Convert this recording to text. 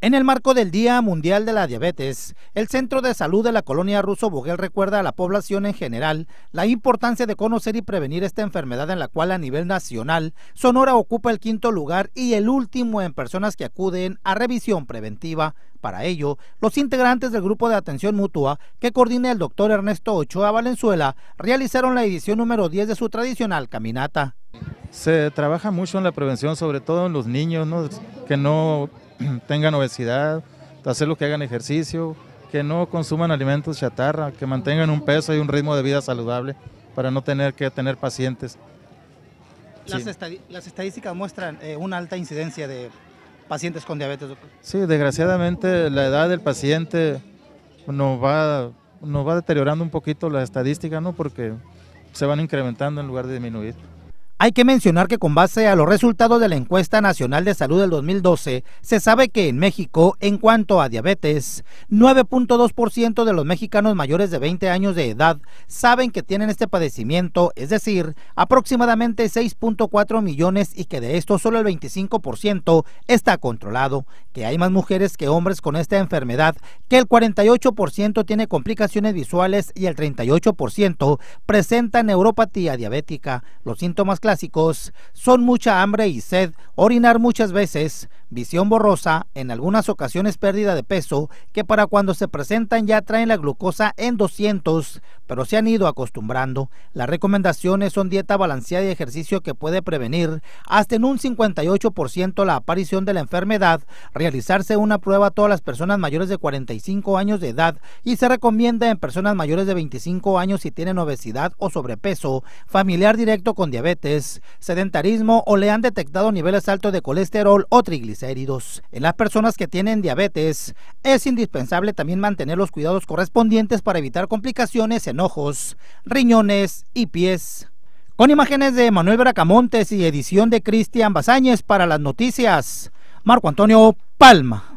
En el marco del Día Mundial de la Diabetes, el Centro de Salud de la Colonia Ruso Boguel recuerda a la población en general la importancia de conocer y prevenir esta enfermedad en la cual a nivel nacional Sonora ocupa el quinto lugar y el último en personas que acuden a revisión preventiva. Para ello, los integrantes del Grupo de Atención Mutua, que coordina el doctor Ernesto Ochoa Valenzuela, realizaron la edición número 10 de su tradicional caminata. Se trabaja mucho en la prevención, sobre todo en los niños, que no tengan obesidad, hacer lo que hagan ejercicio, que no consuman alimentos chatarra, que mantengan un peso y un ritmo de vida saludable para no tener que tener pacientes. Las, estadísticas muestran eh, una alta incidencia de pacientes con diabetes. Sí, desgraciadamente la edad del paciente nos va, va deteriorando un poquito la estadística, ¿no? Porque se van incrementando en lugar de disminuir. Hay que mencionar que con base a los resultados de la encuesta nacional de salud del 2012, se sabe que en México, en cuanto a diabetes, 9.2% de los mexicanos mayores de 20 años de edad saben que tienen este padecimiento, es decir, aproximadamente 6.4 millones y que de esto solo el 25% está controlado, que hay más mujeres que hombres con esta enfermedad, que el 48% tiene complicaciones visuales y el 38% presenta neuropatía diabética. Los síntomas clásicos son mucha hambre y sed, orinar muchas veces, visión borrosa, en algunas ocasiones pérdida de peso, que para cuando se presentan ya traen la glucosa en 200, pero se han ido acostumbrando. Las recomendaciones son dieta balanceada y ejercicio que puede prevenir hasta en un 58% la aparición de la enfermedad, realizarse una prueba a todas las personas mayores de 45 años de edad y se recomienda en personas mayores de 25 años si tienen obesidad o sobrepeso, familiar directo con diabetes, sedentarismo o le han detectado niveles altos de colesterol o triglicéridos heridos. En las personas que tienen diabetes, es indispensable también mantener los cuidados correspondientes para evitar complicaciones en ojos, riñones y pies. Con imágenes de Manuel Bracamontes y edición de Cristian Bazañez para las noticias, Marco Antonio Palma.